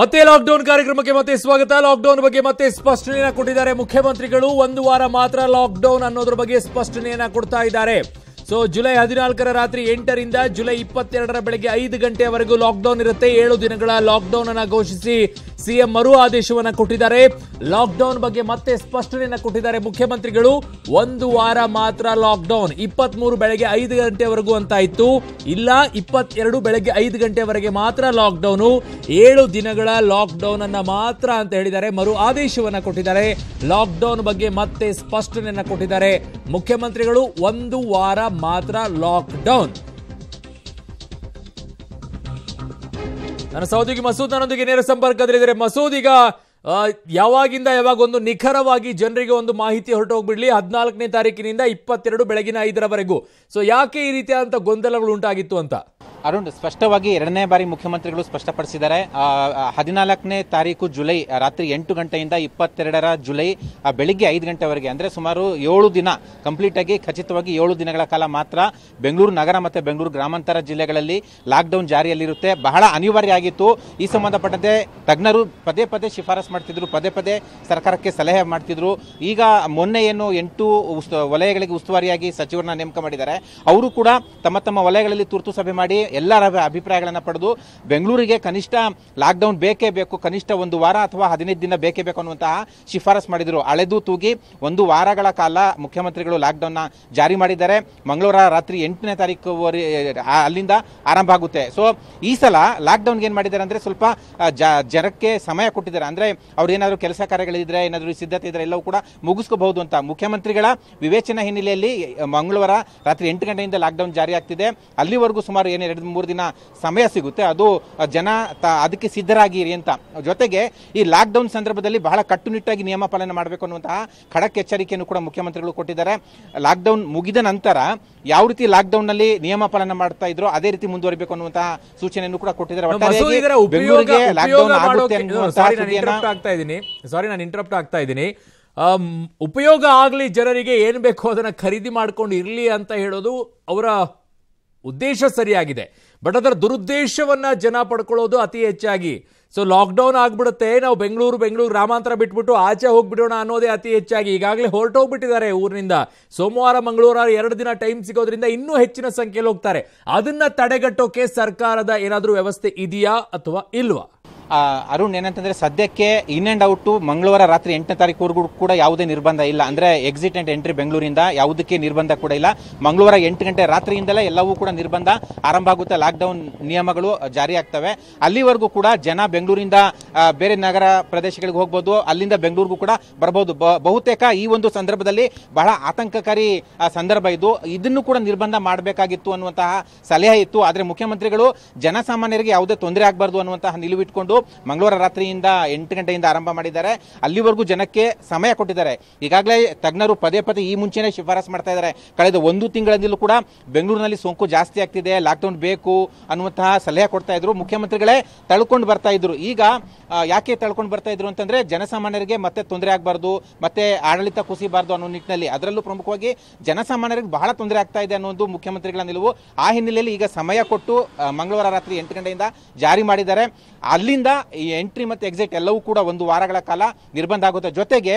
ಮತ್ತೆ ಲಾಕ್ಡೌನ್ ಕಾರ್ಯಕ್ರಮಕ್ಕೆ ಮತ್ತೆ ಸ್ವಾಗತ ಲಾಕ್ಡೌನ್ ಬಗ್ಗೆ ಮತ್ತೆ ಸ್ಪಷ್ಟನೆಯನ್ನ ಕೊಟ್ಟಿದ್ದಾರೆ ಮುಖ್ಯಮಂತ್ರಿಗಳು ಒಂದು ವಾರ ಮಾತ್ರ ಲಾಕ್ಡೌನ್ ಅನ್ನೋದ್ರ ಬಗ್ಗೆ ಸ್ಪಷ್ಟನೆಯನ್ನ ಕೊಡ್ತಾ ಇದ್ದಾರೆ ಸೊ ಜುಲೈ ಹದಿನಾಲ್ಕರ ರಾತ್ರಿ ಎಂಟರಿಂದ ಜುಲೈ ಇಪ್ಪತ್ತೆರಡರ ಬೆಳಗ್ಗೆ ಐದು ಗಂಟೆಯವರೆಗೂ ಲಾಕ್ಡೌನ್ ಇರುತ್ತೆ ಏಳು ದಿನಗಳ ಲಾಕ್ಡೌನ್ ಅನ್ನ ಘೋಷಿಸಿ ಸಿಎಂ ಮರು ಆದೇಶವನ್ನ ಕೊಟ್ಟಿದ್ದಾರೆ ಲಾಕ್ಡೌನ್ ಬಗ್ಗೆ ಮತ್ತೆ ಸ್ಪಷ್ಟನೆಯನ್ನು ಕೊಟ್ಟಿದ್ದಾರೆ ಮುಖ್ಯಮಂತ್ರಿಗಳು ಒಂದು ವಾರ ಮಾತ್ರ ಲಾಕ್ಡೌನ್ ಇಪ್ಪತ್ತ್ ಮೂರು ಬೆಳಗ್ಗೆ ಐದು ಗಂಟೆವರೆಗೂ ಅಂತ ಇತ್ತು ಇಲ್ಲ ಇಪ್ಪತ್ತೆರಡು ಬೆಳಗ್ಗೆ ಐದು ಗಂಟೆವರೆಗೆ ಮಾತ್ರ ಲಾಕ್ಡೌನು ಏಳು ದಿನಗಳ ಲಾಕ್ಡೌನ್ ಅನ್ನ ಮಾತ್ರ ಅಂತ ಹೇಳಿದ್ದಾರೆ ಮರು ಆದೇಶವನ್ನ ಕೊಟ್ಟಿದ್ದಾರೆ ಲಾಕ್ಡೌನ್ ಬಗ್ಗೆ ಮತ್ತೆ ಸ್ಪಷ್ಟನೆಯನ್ನ ಕೊಟ್ಟಿದ್ದಾರೆ ಮುಖ್ಯಮಂತ್ರಿಗಳು ಒಂದು ವಾರ ಮಾತ್ರ ಲಾಕ್ಡೌನ್ ನನ್ನ ಸೌದಿಗೆ ಮಸೂದ್ ನನ್ನೊಂದಿಗೆ ನೇರ ಸಂಪರ್ಕದಲ್ಲಿದ್ದಾರೆ ಮಸೂದ್ ಈಗ ಯಾವಾಗಿಂದ ಯಾವಾಗ ಒಂದು ನಿಖರವಾಗಿ ಜನರಿಗೆ ಒಂದು ಮಾಹಿತಿ ಹೊರಟು ಹೋಗ್ಬಿಡ್ಲಿ ಹದಿನಾಲ್ಕನೇ ತಾರೀಕಿನಿಂದ ಇಪ್ಪತ್ತೆರಡು ಬೆಳಗಿನ ಐದರವರೆಗೂ ಸೊ ಯಾಕೆ ಈ ರೀತಿಯಾದಂಥ ಗೊಂದಲಗಳು ಉಂಟಾಗಿತ್ತು ಅಂತ ಅರುಣ್ ಸ್ಪಷ್ಟವಾಗಿ ಎರಡನೇ ಬಾರಿ ಮುಖ್ಯಮಂತ್ರಿಗಳು ಸ್ಪಷ್ಟಪಡಿಸಿದ್ದಾರೆ ಹದಿನಾಲ್ಕನೇ ತಾರೀಕು ಜುಲೈ ರಾತ್ರಿ ಎಂಟು ಗಂಟೆಯಿಂದ ಇಪ್ಪತ್ತೆರಡರ ಜುಲೈ ಬೆಳಿಗ್ಗೆ ಐದು ಗಂಟೆವರೆಗೆ ಅಂದರೆ ಸುಮಾರು ಏಳು ದಿನ ಕಂಪ್ಲೀಟಾಗಿ ಖಚಿತವಾಗಿ ಏಳು ದಿನಗಳ ಕಾಲ ಮಾತ್ರ ಬೆಂಗಳೂರು ನಗರ ಮತ್ತು ಬೆಂಗಳೂರು ಗ್ರಾಮಾಂತರ ಜಿಲ್ಲೆಗಳಲ್ಲಿ ಲಾಕ್ಡೌನ್ ಜಾರಿಯಲ್ಲಿರುತ್ತೆ ಬಹಳ ಅನಿವಾರ್ಯ ಆಗಿತ್ತು ಈ ಸಂಬಂಧಪಟ್ಟಂತೆ ತಜ್ಞರು ಪದೇ ಪದೇ ಶಿಫಾರಸ್ ಮಾಡ್ತಿದ್ರು ಪದೇ ಪದೇ ಸರ್ಕಾರಕ್ಕೆ ಸಲಹೆ ಮಾಡ್ತಿದ್ರು ಈಗ ಮೊನ್ನೆ ಏನು ಎಂಟು ವಲಯಗಳಿಗೆ ಉಸ್ತುವಾರಿಯಾಗಿ ಸಚಿವರನ್ನ ನೇಮಕ ಮಾಡಿದ್ದಾರೆ ಅವರು ಕೂಡ ತಮ್ಮ ತಮ್ಮ ವಲಯಗಳಲ್ಲಿ ತುರ್ತು ಸಭೆ ಮಾಡಿ ಎಲ್ಲರ ಅಭಿಪ್ರಾಯಗಳನ್ನು ಪಡೆದು ಬೆಂಗಳೂರಿಗೆ ಕನಿಷ್ಠ ಲಾಕ್ಡೌನ್ ಬೇಕೇ ಬೇಕು ಕನಿಷ್ಠ ಒಂದು ವಾರ ಅಥವಾ ಹದಿನೈದು ದಿನ ಬೇಕೇ ಬೇಕು ಅನ್ನುವಂತಹ ಶಿಫಾರಸ್ ಮಾಡಿದರು ಅಳೆದು ತೂಗಿ ಒಂದು ವಾರಗಳ ಕಾಲ ಮುಖ್ಯಮಂತ್ರಿಗಳು ಲಾಕ್ಡೌನ್ನ ಜಾರಿ ಮಾಡಿದ್ದಾರೆ ಮಂಗಳವಾರ ರಾತ್ರಿ ಎಂಟನೇ ತಾರೀಕು ಅಲ್ಲಿಂದ ಆರಂಭ ಆಗುತ್ತೆ ಸೊ ಈ ಸಲ ಲಾಕ್ಡೌನ್ಗೆ ಏನು ಮಾಡಿದ್ದಾರೆ ಅಂದರೆ ಸ್ವಲ್ಪ ಜನಕ್ಕೆ ಸಮಯ ಕೊಟ್ಟಿದ್ದಾರೆ ಅಂದರೆ ಏನಾದರೂ ಕೆಲಸ ಕಾರ್ಯಗಳಿದ್ರೆ ಏನಾದರೂ ಸಿದ್ಧತೆ ಇದ್ರೆ ಎಲ್ಲವೂ ಕೂಡ ಮುಗಿಸ್ಕೋಬಹುದು ಅಂತ ಮುಖ್ಯಮಂತ್ರಿಗಳ ವಿವೇಚನಾ ಹಿನ್ನೆಲೆಯಲ್ಲಿ ಮಂಗಳವಾರ ರಾತ್ರಿ ಎಂಟು ಗಂಟೆಯಿಂದ ಲಾಕ್ಡೌನ್ ಜಾರಿ ಆಗ್ತಿದೆ ಅಲ್ಲಿವರೆಗೂ ಸುಮಾರು ಏನೇ ಮೂರು ದಿನ ಸಮಯ ಸಿಗುತ್ತೆ ಅದು ಜನ ಅದಕ್ಕೆ ಸಿದ್ಧರಾಗಿರಿ ಅಂತ ಜೊತೆಗೆ ಈ ಲಾಕ್ಡೌನ್ ಸಂದರ್ಭದಲ್ಲಿ ಬಹಳ ಕಟ್ಟುನಿಟ್ಟಾಗಿ ನಿಯಮ ಪಾಲನೆ ಮಾಡಬೇಕು ಅನ್ನುವಂತಹ ಖಡಕ್ ಎಚ್ಚರಿಕೆಯನ್ನು ಕೂಡ ಮುಖ್ಯಮಂತ್ರಿಗಳು ಕೊಟ್ಟಿದ್ದಾರೆ ಲಾಕ್ಡೌನ್ ಮುಗಿದ ನಂತರ ಯಾವ ರೀತಿ ನಲ್ಲಿ ನಿಯಮ ಪಾಲನೆ ಮಾಡ್ತಾ ಇದ್ರು ಅದೇ ರೀತಿ ಮುಂದುವರಿಬೇಕು ಅನ್ನುವಂತಹ ಸೂಚನೆಯನ್ನು ಕೂಡ ಕೊಟ್ಟಿದ್ದಾರೆ ಸಾರಿ ನಾನು ಇಂಟ್ರಪ್ಟ್ ಆಗ್ತಾ ಇದ್ದೀನಿ ಉಪಯೋಗ ಆಗಲಿ ಜನರಿಗೆ ಏನು ಬೇಕೋ ಅದನ್ನು ಖರೀದಿ ಮಾಡಿಕೊಂಡು ಇರಲಿ ಅಂತ ಹೇಳೋದು ಅವರ ಉದ್ದೇಶ ಸರಿಯಾಗಿದೆ ಬಟ್ ಅದರ ದುರುದ್ದೇಶವನ್ನು ಜನ ಪಡ್ಕೊಳ್ಳೋದು ಅತಿ ಹೆಚ್ಚಾಗಿ ಸೊ ಲಾಕ್ಡೌನ್ ಆಗಿಬಿಡುತ್ತೆ ನಾವು ಬೆಂಗಳೂರು ಬೆಂಗಳೂರು ಗ್ರಾಮಾಂತರ ಬಿಟ್ಬಿಟ್ಟು ಆಚೆ ಹೋಗಿಬಿಡೋಣ ಅನ್ನೋದೇ ಅತಿ ಹೆಚ್ಚಾಗಿ ಈಗಾಗಲೇ ಹೊರಟೋಗ್ಬಿಟ್ಟಿದ್ದಾರೆ ಊರಿನಿಂದ ಸೋಮವಾರ ಮಂಗಳವಾರ ಎರಡು ದಿನ ಟೈಮ್ ಸಿಗೋದ್ರಿಂದ ಇನ್ನೂ ಹೆಚ್ಚಿನ ಸಂಖ್ಯೆಯಲ್ಲಿ ಹೋಗ್ತಾರೆ ಅದನ್ನು ತಡೆಗಟ್ಟೋಕೆ ಸರ್ಕಾರದ ಏನಾದರೂ ವ್ಯವಸ್ಥೆ ಇದೆಯಾ ಅಥವಾ ಇಲ್ವಾ ಅರುಣ್ ಏನಂತಂದ್ರೆ ಸದ್ಯಕ್ಕೆ ಇನ್ ಅಂಡ್ ಔಟು ಮಂಗಳವಾರ ರಾತ್ರಿ ಎಂಟನೇ ತಾರೀಕುವರೆಗೂ ಕೂಡ ಯಾವುದೇ ನಿರ್ಬಂಧ ಇಲ್ಲ ಅಂದ್ರೆ ಎಕ್ಸಿಟ್ ಅಂಡ್ ಎಂಟ್ರಿ ಬೆಂಗಳೂರಿಂದ ಯಾವುದಕ್ಕೆ ನಿರ್ಬಂಧ ಕೂಡ ಇಲ್ಲ ಮಂಗಳವಾರ ಎಂಟು ಗಂಟೆ ರಾತ್ರಿಯಿಂದಲೇ ಎಲ್ಲವೂ ಕೂಡ ನಿರ್ಬಂಧ ಆರಂಭ ಆಗುತ್ತೆ ಲಾಕ್ಡೌನ್ ನಿಯಮಗಳು ಜಾರಿ ಆಗ್ತವೆ ಅಲ್ಲಿವರೆಗೂ ಕೂಡ ಜನ ಬೆಂಗಳೂರಿಂದ ಬೇರೆ ನಗರ ಪ್ರದೇಶಗಳಿಗೆ ಹೋಗ್ಬೋದು ಅಲ್ಲಿಂದ ಬೆಂಗಳೂರಿಗೂ ಕೂಡ ಬರಬಹುದು ಬಹುತೇಕ ಈ ಒಂದು ಸಂದರ್ಭದಲ್ಲಿ ಬಹಳ ಆತಂಕಕಾರಿ ಸಂದರ್ಭ ಇದು ಇದನ್ನು ಕೂಡ ನಿರ್ಬಂಧ ಮಾಡಬೇಕಾಗಿತ್ತು ಅನ್ನುವಂತಹ ಸಲಹೆ ಇತ್ತು ಆದರೆ ಮುಖ್ಯಮಂತ್ರಿಗಳು ಜನಸಾಮಾನ್ಯರಿಗೆ ಯಾವುದೇ ತೊಂದರೆ ಆಗಬಾರ್ದು ಅನ್ನುವಂತಹ ನಿಲುವಿಟ್ಕೊಂಡು ಮಂಗಳವಾರ ರಾತ್ರಿಯಿಂದ ಎಂಟು ಗಂಟೆಯಿಂದ ಆರಂಭ ಮಾಡಿದ್ದಾರೆ ಅಲ್ಲಿವರೆಗೂ ಜನಕ್ಕೆ ಸಮಯ ಕೊಟ್ಟಿದ್ದಾರೆ ಈಗಾಗಲೇ ತಜ್ಞರು ಪದೇ ಪದೇ ಈ ಮುಂಚೆನೇ ಶಿಫಾರಸ್ ಮಾಡ್ತಾ ಇದ್ದಾರೆ ಕಳೆದ ಒಂದು ತಿಂಗಳಿಂದಲೂ ಕೂಡ ಬೆಂಗಳೂರಿನಲ್ಲಿ ಸೋಂಕು ಜಾಸ್ತಿ ಆಗ್ತಿದೆ ಲಾಕ್ಡೌನ್ ಬೇಕು ಅನ್ನುವಂತಹ ಸಲಹೆ ಕೊಡ್ತಾ ಇದ್ರು ಮುಖ್ಯಮಂತ್ರಿಗಳೇ ತಳ್ಕೊಂಡು ಬರ್ತಾ ಇದ್ರು ಈಗ ಯಾಕೆ ತಳ್ಕೊಂಡು ಬರ್ತಾ ಇದ್ರು ಅಂತಂದ್ರೆ ಜನಸಾಮಾನ್ಯರಿಗೆ ಮತ್ತೆ ತೊಂದರೆ ಆಗಬಾರ್ದು ಮತ್ತೆ ಆಡಳಿತ ಕುಸಿಬಾರ್ದು ಅನ್ನೋ ನಿಟ್ಟಿನಲ್ಲಿ ಅದರಲ್ಲೂ ಪ್ರಮುಖವಾಗಿ ಜನಸಾಮಾನ್ಯರಿಗೆ ಬಹಳ ತೊಂದರೆ ಆಗ್ತಾ ಇದೆ ಅನ್ನೋ ಒಂದು ಮುಖ್ಯಮಂತ್ರಿಗಳ ನಿಲುವು ಆ ಹಿನ್ನೆಲೆಯಲ್ಲಿ ಈಗ ಸಮಯ ಕೊಟ್ಟು ಮಂಗಳವಾರ ರಾತ್ರಿ ಎಂಟು ಗಂಟೆಯಿಂದ ಜಾರಿ ಮಾಡಿದ್ದಾರೆ ಅಲ್ಲಿಂದ ಇದರಿಂದ ಈ ಎಂಟ್ರಿ ಮತ್ತು ಎಕ್ಸಿಟ್ ಎಲ್ಲವೂ ಕೂಡ ಒಂದು ವಾರಗಳ ಕಾಲ ನಿರ್ಬಂಧ ಆಗುತ್ತೆ ಜೊತೆಗೆ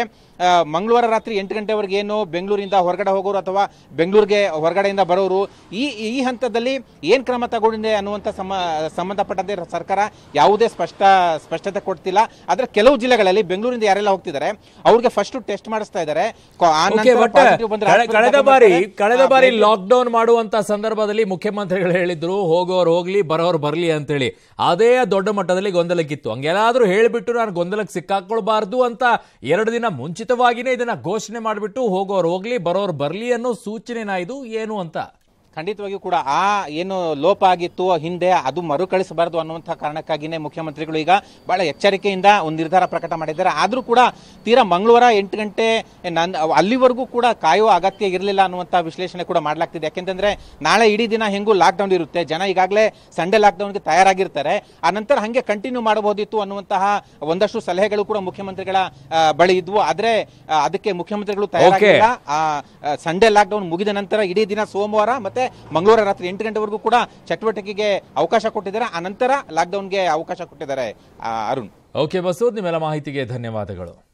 ಮಂಗಳವಾರ ರಾತ್ರಿ ಎಂಟು ಗಂಟೆವರೆಗೆ ಏನು ಬೆಂಗಳೂರಿಂದ ಹೊರಗಡೆ ಹೋಗೋರು ಅಥವಾ ಬೆಂಗಳೂರಿಗೆ ಹೊರಗಡೆಯಿಂದ ಬರೋರು ಈ ಈ ಹಂತದಲ್ಲಿ ಏನು ಕ್ರಮ ತಗೊಂಡಿದೆ ಅನ್ನುವಂಥ ಸಮ ಸಂಬಂಧಪಟ್ಟಂತೆ ಸರ್ಕಾರ ಯಾವುದೇ ಸ್ಪಷ್ಟ ಸ್ಪಷ್ಟತೆ ಕೊಡ್ತಿಲ್ಲ ಆದರೆ ಕೆಲವು ಜಿಲ್ಲೆಗಳಲ್ಲಿ ಬೆಂಗಳೂರಿಂದ ಯಾರೆಲ್ಲ ಹೋಗ್ತಿದ್ದಾರೆ ಅವ್ರಿಗೆ ಫಸ್ಟ್ ಟೆಸ್ಟ್ ಮಾಡಿಸ್ತಾ ಇದ್ದಾರೆ ಕಳೆದ ಬಾರಿ ಕಳೆದ ಬಾರಿ ಲಾಕ್ಡೌನ್ ಮಾಡುವಂತ ಸಂದರ್ಭದಲ್ಲಿ ಮುಖ್ಯಮಂತ್ರಿಗಳು ಹೇಳಿದ್ರು ಹೋಗೋರು ಹೋಗ್ಲಿ ಬರೋರು ಬರಲಿ ಹೇಳಿ ಅದೇ ದೊಡ್ಡ ಮಟ್ಟದಲ್ಲಿ ಗೊಂದಲ ಗೊಂದಲಕ್ಕಿತ್ತು ಹಂಗೆಲ್ಲಾದರೂ ಹೇಳಿಬಿಟ್ಟು ನಾನು ಗೊಂದಲಕ್ಕೆ ಸಿಕ್ಕಾಕೊಳ್ಬಾರ್ದು ಅಂತ ಎರಡು ದಿನ ಮುಂಚಿತವಾಗಿಯೇ ಇದನ್ನು ಘೋಷಣೆ ಮಾಡಿಬಿಟ್ಟು ಹೋಗೋರು ಹೋಗಲಿ ಬರೋರು ಬರಲಿ ಅನ್ನೋ ಸೂಚನೆನ ಇದು ಏನು ಅಂತ ಖಂಡಿತವಾಗಿಯೂ ಕೂಡ ಆ ಏನು ಲೋಪ ಆಗಿತ್ತು ಹಿಂದೆ ಅದು ಮರುಕಳಿಸಬಾರದು ಅನ್ನುವಂಥ ಕಾರಣಕ್ಕಾಗಿಯೇ ಮುಖ್ಯಮಂತ್ರಿಗಳು ಈಗ ಬಹಳ ಎಚ್ಚರಿಕೆಯಿಂದ ಒಂದು ನಿರ್ಧಾರ ಪ್ರಕಟ ಮಾಡಿದ್ದಾರೆ ಆದರೂ ಕೂಡ ತೀರಾ ಮಂಗಳವಾರ ಎಂಟು ಗಂಟೆ ನನ್ನ ಅಲ್ಲಿವರೆಗೂ ಕೂಡ ಕಾಯುವ ಅಗತ್ಯ ಇರಲಿಲ್ಲ ಅನ್ನುವಂಥ ವಿಶ್ಲೇಷಣೆ ಕೂಡ ಮಾಡಲಾಗ್ತಿದೆ ಯಾಕೆಂತಂದರೆ ನಾಳೆ ಇಡೀ ದಿನ ಹೆಂಗೂ ಲಾಕ್ಡೌನ್ ಇರುತ್ತೆ ಜನ ಈಗಾಗಲೇ ಸಂಡೇ ಲಾಕ್ಡೌನ್ಗೆ ತಯಾರಾಗಿರ್ತಾರೆ ಆ ನಂತರ ಹಾಗೆ ಕಂಟಿನ್ಯೂ ಮಾಡಬಹುದಿತ್ತು ಅನ್ನುವಂತಹ ಒಂದಷ್ಟು ಸಲಹೆಗಳು ಕೂಡ ಮುಖ್ಯಮಂತ್ರಿಗಳ ಬಳಿ ಇದ್ವು ಆದರೆ ಅದಕ್ಕೆ ಮುಖ್ಯಮಂತ್ರಿಗಳು ತಯಾರಾಗಿಲ್ಲ ಸಂಡೇ ಲಾಕ್ಡೌನ್ ಮುಗಿದ ನಂತರ ಇಡೀ ದಿನ ಸೋಮವಾರ ಮತ್ತೆ ಮಂಗಳೂರ ರಾತ್ರಿ ಎಂಟು ಗಂಟೆವರೆಗೂ ಕೂಡ ಚಟುವಟಿಕೆಗೆ ಅವಕಾಶ ಕೊಟ್ಟಿದ್ದಾರೆ ಅನಂತರ ಲಾಕ್ಡೌನ್ಗೆ ಅವಕಾಶ ಕೊಟ್ಟಿದ್ದಾರೆ ಅರುಣ್ ಓಕೆ ಬಸೂದ್ ನಿಮ್ಮೆಲ್ಲ ಮಾಹಿತಿಗೆ ಧನ್ಯವಾದಗಳು